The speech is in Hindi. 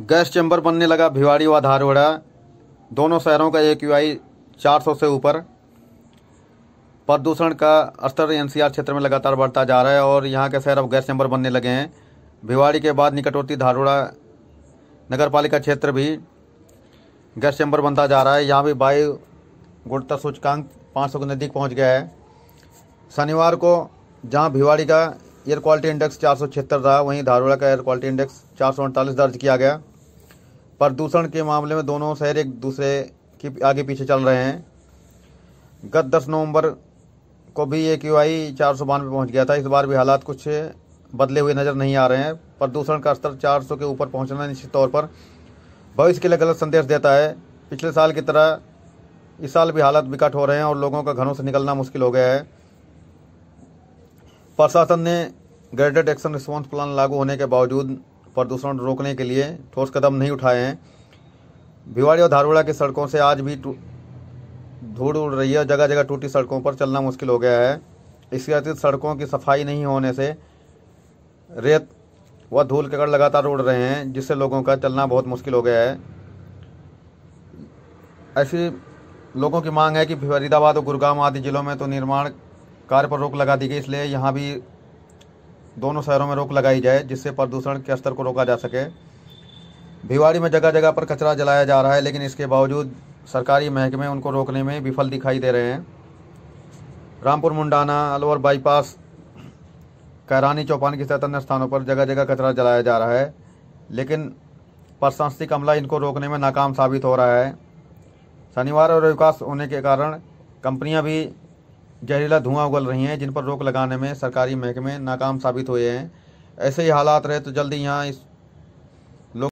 गैस चैम्बर बनने लगा भिवाड़ी व धारवाड़ा दोनों शहरों का ए क्यू आई चार सौ से ऊपर प्रदूषण का स्तर एनसीआर क्षेत्र में लगातार बढ़ता जा रहा है और यहाँ के शहर अब गैस चैम्बर बनने लगे हैं भिवाड़ी के बाद निकटवर्ती धारवाड़ा नगर पालिका क्षेत्र भी गैस चैम्बर बनता जा रहा है यहाँ भी वायु गुणता सूचकांक सौ के नज़दीक पहुँच गया है शनिवार को जहाँ भिवाड़ी का एयर क्वालिटी इंडेक्स चार रहा वहीं धारोड़ा का एयर क्वालिटी इंडेक्स चार दर्ज किया गया प्रदूषण के मामले में दोनों शहर एक दूसरे के आगे पीछे चल रहे हैं गत 10 नवंबर को भी ए क्यू आई चार सौ बानवे पहुँच गया था इस बार भी हालात कुछ बदले हुए नज़र नहीं आ रहे हैं प्रदूषण का स्तर 400 के ऊपर पहुंचना निश्चित तौर पर भविष्य के लिए गलत संदेश देता है पिछले साल की तरह इस साल भी हालात विकट हो रहे हैं और लोगों का घरों से निकलना मुश्किल हो गया है प्रशासन ने ग्रेडेड एक्शन रिस्पांस प्लान लागू होने के बावजूद प्रदूषण रोकने के लिए ठोस कदम नहीं उठाए हैं भिवाड़ी और धारूड़ा की सड़कों से आज भी धूल उड़ रही है जगह जगह टूटी सड़कों पर चलना मुश्किल हो गया है इसके अतिरिक्त सड़कों की सफाई नहीं होने से रेत व धूल कगड़ लगातार उड़ रहे हैं जिससे लोगों का चलना बहुत मुश्किल हो गया है ऐसी लोगों की मांग है कि फरीदाबाद और गुरुग्राम आदि ज़िलों में तो निर्माण कार्य पर रोक लगा दी गई इसलिए यहाँ भी दोनों शहरों में रोक लगाई जाए जिससे प्रदूषण के स्तर को रोका जा सके भिवाड़ी में जगह जगह पर कचरा जलाया जा रहा है लेकिन इसके बावजूद सरकारी महकमे उनको रोकने में विफल दिखाई दे रहे हैं रामपुर मुंडाना अलवर बाईपास कैरानी चौपान की सतन्य अन्य स्थानों पर जगह जगह कचरा जलाया जा रहा है लेकिन प्रशासनिक अमला इनको रोकने में नाकाम साबित हो रहा है शनिवार और अवकाश होने के कारण कंपनियां भी जहरीला धुआं उगल रही हैं जिन पर रोक लगाने में सरकारी महकमे नाकाम साबित हुए हैं ऐसे ही हालात रहे तो जल्द ही यहाँ इस